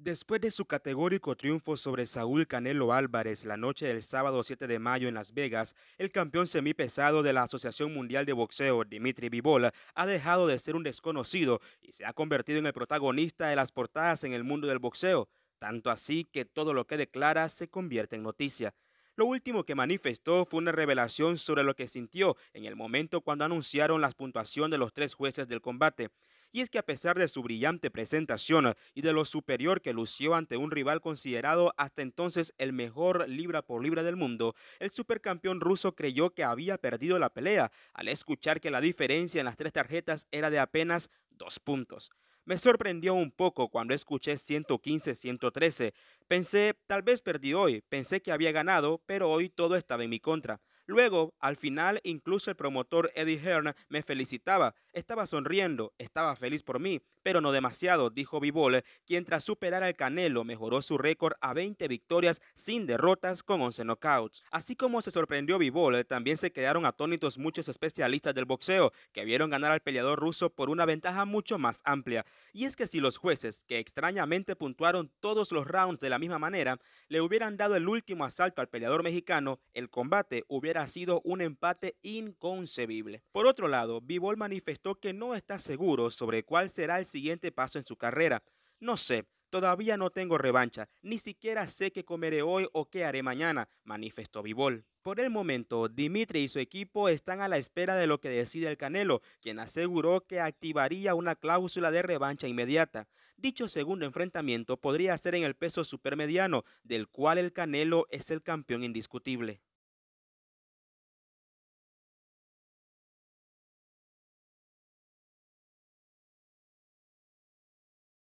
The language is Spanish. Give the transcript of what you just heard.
Después de su categórico triunfo sobre Saúl Canelo Álvarez la noche del sábado 7 de mayo en Las Vegas, el campeón semipesado de la Asociación Mundial de Boxeo, Dimitri Vivol, ha dejado de ser un desconocido y se ha convertido en el protagonista de las portadas en el mundo del boxeo, tanto así que todo lo que declara se convierte en noticia. Lo último que manifestó fue una revelación sobre lo que sintió en el momento cuando anunciaron la puntuación de los tres jueces del combate. Y es que a pesar de su brillante presentación y de lo superior que lució ante un rival considerado hasta entonces el mejor libra por libra del mundo, el supercampeón ruso creyó que había perdido la pelea al escuchar que la diferencia en las tres tarjetas era de apenas dos puntos. Me sorprendió un poco cuando escuché 115-113. Pensé, tal vez perdí hoy, pensé que había ganado, pero hoy todo estaba en mi contra. Luego, al final, incluso el promotor Eddie Hearn me felicitaba. Estaba sonriendo, estaba feliz por mí, pero no demasiado, dijo vivole quien tras superar al Canelo mejoró su récord a 20 victorias sin derrotas con 11 knockouts. Así como se sorprendió vivole también se quedaron atónitos muchos especialistas del boxeo que vieron ganar al peleador ruso por una ventaja mucho más amplia. Y es que si los jueces, que extrañamente puntuaron todos los rounds de la misma manera, le hubieran dado el último asalto al peleador mexicano, el combate hubiera ha sido un empate inconcebible. Por otro lado, Bivol manifestó que no está seguro sobre cuál será el siguiente paso en su carrera. No sé, todavía no tengo revancha, ni siquiera sé qué comeré hoy o qué haré mañana, manifestó Bivol. Por el momento, Dimitri y su equipo están a la espera de lo que decida el Canelo, quien aseguró que activaría una cláusula de revancha inmediata. Dicho segundo enfrentamiento podría ser en el peso supermediano, del cual el Canelo es el campeón indiscutible.